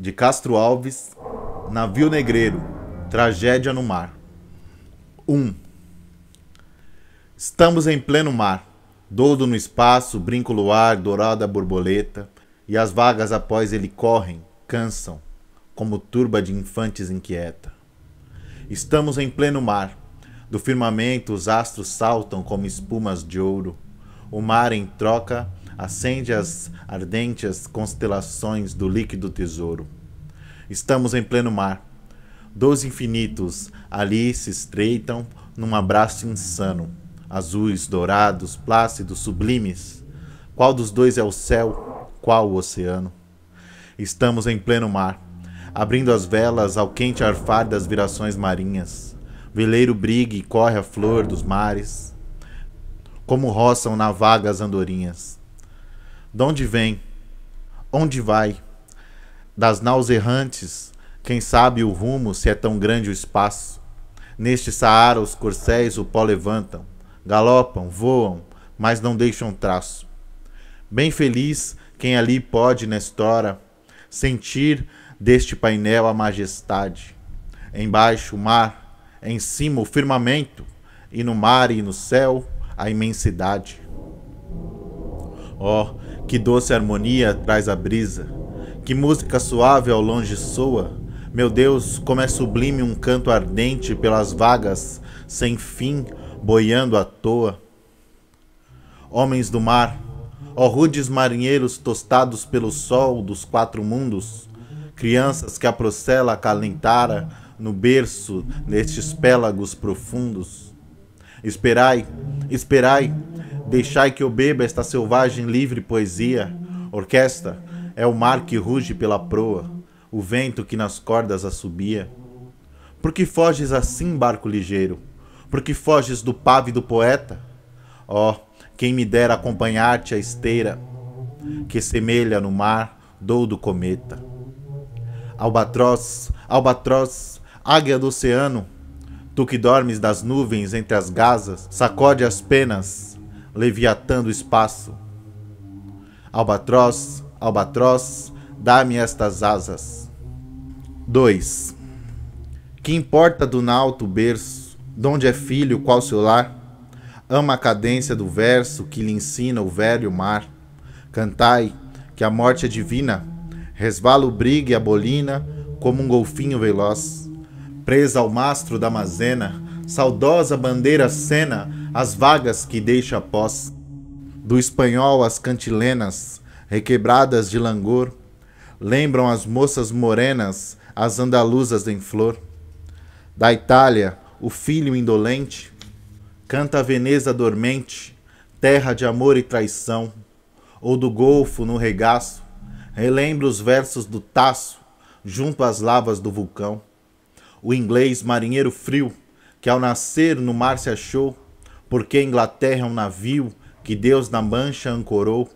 de Castro Alves, Navio Negreiro, Tragédia no Mar. 1. Um. Estamos em pleno mar, dodo no espaço, brinco luar, dourada borboleta, e as vagas após ele correm, cansam, como turba de infantes inquieta. Estamos em pleno mar. Do firmamento os astros saltam como espumas de ouro. O mar em troca acende as ardentes constelações do líquido tesouro. Estamos em pleno mar. Dois infinitos ali se estreitam num abraço insano. Azuis, dourados, plácidos, sublimes. Qual dos dois é o céu? Qual o oceano? Estamos em pleno mar, abrindo as velas ao quente arfar das virações marinhas. Veleiro brigue e corre a flor dos mares, como roçam na vaga as andorinhas. De onde vem? Onde vai? Das naus errantes, quem sabe o rumo se é tão grande o espaço? Neste Saara os corcéis o pó levantam, galopam, voam, mas não deixam traço. Bem feliz quem ali pode, nesta hora, sentir deste painel a majestade. Embaixo o mar, em cima o firmamento, e no mar e no céu a imensidade. Oh, que doce harmonia traz a brisa, que música suave ao longe soa. Meu Deus, como é sublime um canto ardente pelas vagas sem fim, boiando à toa. Homens do mar, ó rudes marinheiros tostados pelo sol dos quatro mundos, crianças que a procela acalentara no berço nestes pélagos profundos. Esperai, esperai, Deixai que eu beba esta selvagem livre poesia. Orquestra, é o mar que ruge pela proa, o vento que nas cordas assobia. Por que foges assim, barco ligeiro? Por que foges do pávido poeta? Ó, oh, quem me dera acompanhar-te a esteira, que semelha no mar doudo cometa. Albatroz, albatroz, águia do oceano, tu que dormes das nuvens entre as gazas, sacode as penas, Leviatando do espaço. Albatroz, albatroz, dá-me estas asas. 2. Que importa do nauto berço, onde é filho, qual seu lar? Ama a cadência do verso que lhe ensina o velho mar. Cantai, que a morte é divina, resvala o brigue a bolina, como um golfinho veloz. Presa ao mastro da mazena, saudosa bandeira cena, as vagas que deixa após, do espanhol as cantilenas requebradas de langor, lembram as moças morenas, as andaluzas em flor. Da Itália, o filho indolente canta a Veneza dormente, terra de amor e traição, ou do golfo no regaço, relembra os versos do Tasso junto às lavas do vulcão. O inglês marinheiro frio, que ao nascer no mar se achou, porque a Inglaterra é um navio que Deus na mancha ancorou.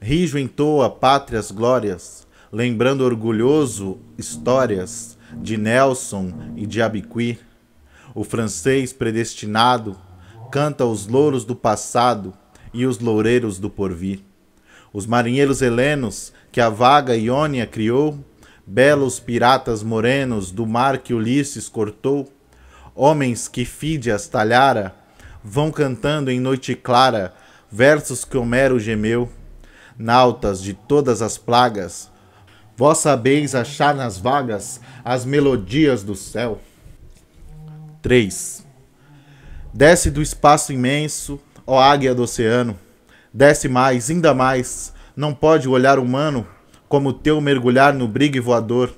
Rijo entoa pátrias glórias, lembrando orgulhoso histórias de Nelson e de Abiqui. O francês predestinado canta os louros do passado e os loureiros do porvir. Os marinheiros helenos que a vaga Iônia criou, belos piratas morenos do mar que Ulisses cortou, homens que Fídias talhara, vão cantando em noite clara versos que Homero gemeu. Nautas de todas as plagas, vós sabeis achar nas vagas as melodias do céu. 3. Desce do espaço imenso, ó águia do oceano, desce mais, ainda mais, não pode o olhar humano como teu mergulhar no brigue voador.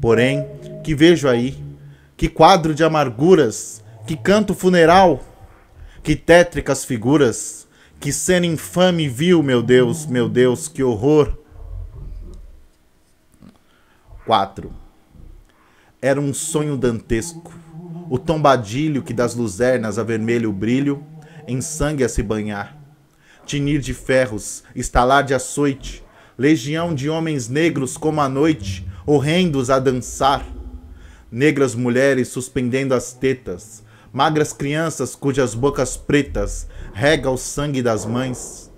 Porém, que vejo aí, que quadro de amarguras, que canto funeral! Que tétricas figuras! Que cena infame viu, meu Deus, meu Deus, que horror! 4. Era um sonho dantesco. O tombadilho que das luzernas avermelha o brilho, em sangue a se banhar. Tinir de ferros, estalar de açoite, legião de homens negros como a noite, horrendos a dançar. Negras mulheres suspendendo as tetas, magras crianças cujas bocas pretas rega o sangue das mães,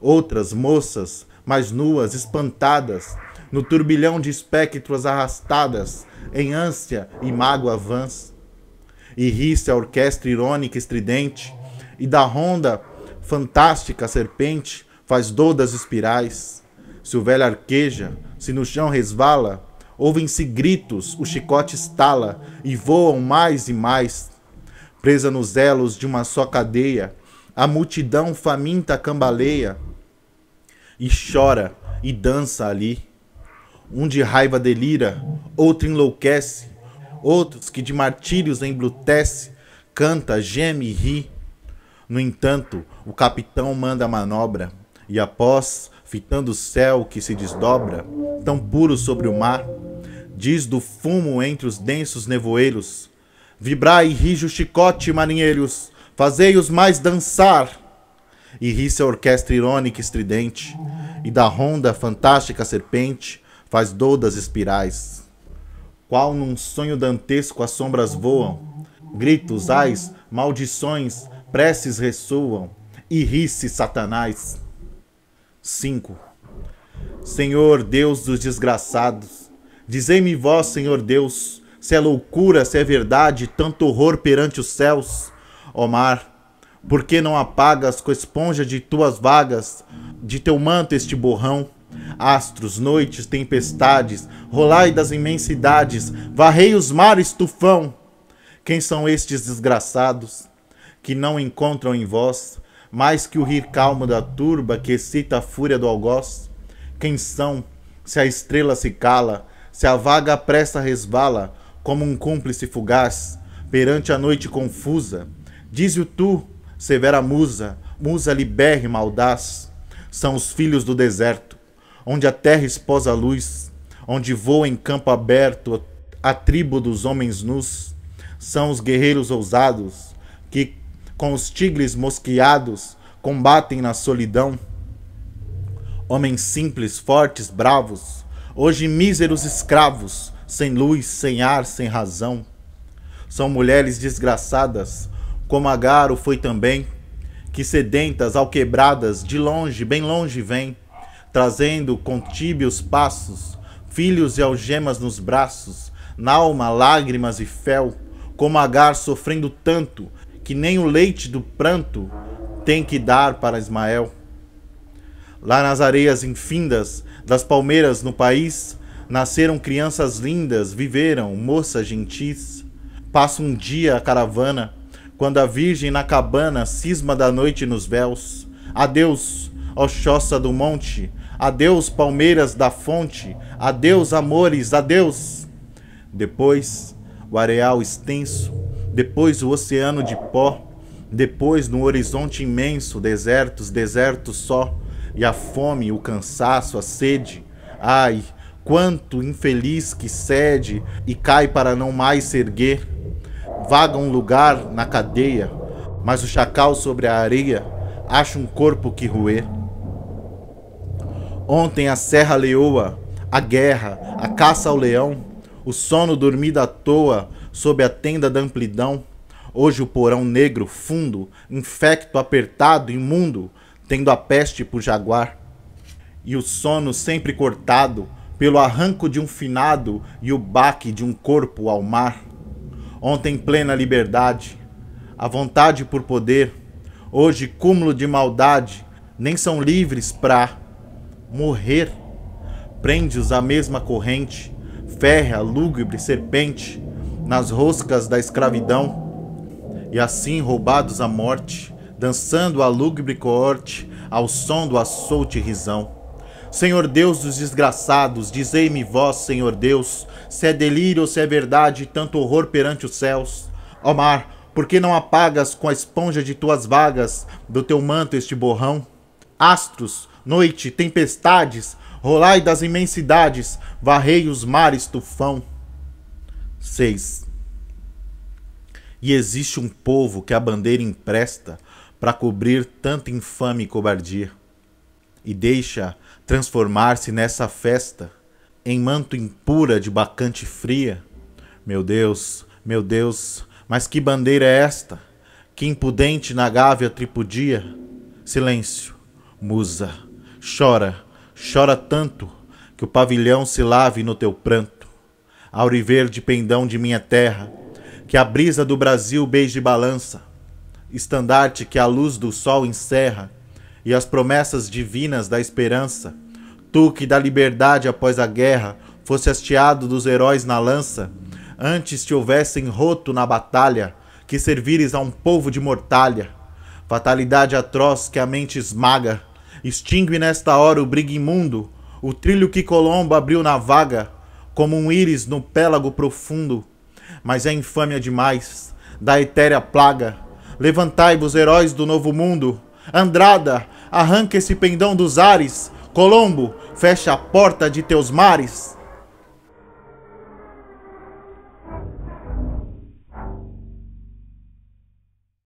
outras moças mais nuas, espantadas, no turbilhão de espectros arrastadas, em ânsia e mágoa vãs. E ri-se a orquestra irônica estridente, e da ronda fantástica a serpente faz dodas espirais. Se o velho arqueja, se no chão resvala, ouvem-se gritos, o chicote estala, e voam mais e mais presa nos elos de uma só cadeia. A multidão faminta cambaleia e chora e dança ali. Um de raiva delira, outro enlouquece, outros que de martírios embrutece, canta, geme e ri. No entanto, o capitão manda a manobra, e após, fitando o céu que se desdobra, tão puro sobre o mar, diz do fumo entre os densos nevoeiros, Vibrai e o chicote, marinheiros, fazei-os mais dançar. E ri-se a orquestra irônica e estridente, e da ronda fantástica serpente faz doudas espirais. Qual num sonho dantesco as sombras voam, gritos, ais, maldições, preces ressoam, e ri-se Satanás. 5. Senhor Deus dos desgraçados, dizei-me vós, Senhor Deus, se é loucura, se é verdade, tanto horror perante os céus, ó mar. Por que não apagas com a esponja de tuas vagas, de teu manto este borrão? Astros, noites, tempestades, rolai das imensidades, varrei os mares, tufão. Quem são estes desgraçados que não encontram em vós mais que o rir calmo da turba que excita a fúria do algoz? Quem são se a estrela se cala, se a vaga pressa resvala, como um cúmplice fugaz, perante a noite confusa, diz o tu, severa musa, musa libérrima audaz, são os filhos do deserto, onde a terra esposa a luz, onde voa em campo aberto a tribo dos homens nus, são os guerreiros ousados, que com os tigres mosqueados combatem na solidão. Homens simples, fortes, bravos, hoje míseros escravos, sem luz, sem ar, sem razão. São mulheres desgraçadas, como Agaro foi também, que sedentas, alquebradas, de longe, bem longe vêm, trazendo com tíbios passos, filhos e algemas nos braços, n'alma lágrimas e fel, como Agar sofrendo tanto, que nem o leite do pranto tem que dar para Ismael. Lá nas areias infindas das palmeiras no país, Nasceram crianças lindas, viveram moças gentis. Passa um dia a caravana, quando a virgem na cabana cisma da noite nos véus. Adeus, choça do monte, adeus, palmeiras da fonte, adeus, amores, adeus. Depois, o areal extenso, depois o oceano de pó, depois no horizonte imenso, desertos, desertos só, e a fome, o cansaço, a sede. Ai, quanto infeliz que cede e cai para não mais se erguer, vaga um lugar na cadeia, mas o chacal sobre a areia acha um corpo que roer. Ontem a serra leoa, a guerra, a caça ao leão, o sono dormido à toa sob a tenda da amplidão. Hoje o porão negro, fundo, infecto, apertado, imundo, tendo a peste por jaguar. E o sono sempre cortado, pelo arranco de um finado e o baque de um corpo ao mar. Ontem plena liberdade, a vontade por poder, hoje cúmulo de maldade, nem são livres pra morrer. Prende-os à mesma corrente, férrea, lúgubre serpente, nas roscas da escravidão, e assim roubados à morte, dançando a lúgubre coorte ao som do açoute risão. Senhor Deus dos desgraçados, dizei-me vós, Senhor Deus, se é delírio ou se é verdade tanto horror perante os céus. Ó mar, por que não apagas com a esponja de tuas vagas do teu manto este borrão? Astros, noite, tempestades, rolai das imensidades, varrei os mares tufão. 6. E existe um povo que a bandeira empresta para cobrir tanta infame cobardia e deixa transformar-se nessa festa em manto impura de bacante fria. Meu Deus, meu Deus, mas que bandeira é esta? Que impudente na gávea tripudia. Silêncio, musa, chora, chora tanto que o pavilhão se lave no teu pranto. Auriverde pendão de minha terra, que a brisa do Brasil beije e balança. Estandarte que a luz do sol encerra, e as promessas divinas da esperança. Tu que da liberdade após a guerra fosse hasteado dos heróis na lança, antes te houvessem roto na batalha, que servires a um povo de mortalha. Fatalidade atroz que a mente esmaga, extingue nesta hora o brigue imundo, o trilho que Colombo abriu na vaga, como um íris no pélago profundo. Mas é infâmia demais, da etérea plaga. Levantai-vos, heróis do novo mundo, Andrada, arranca esse pendão dos ares. Colombo, fecha a porta de teus mares.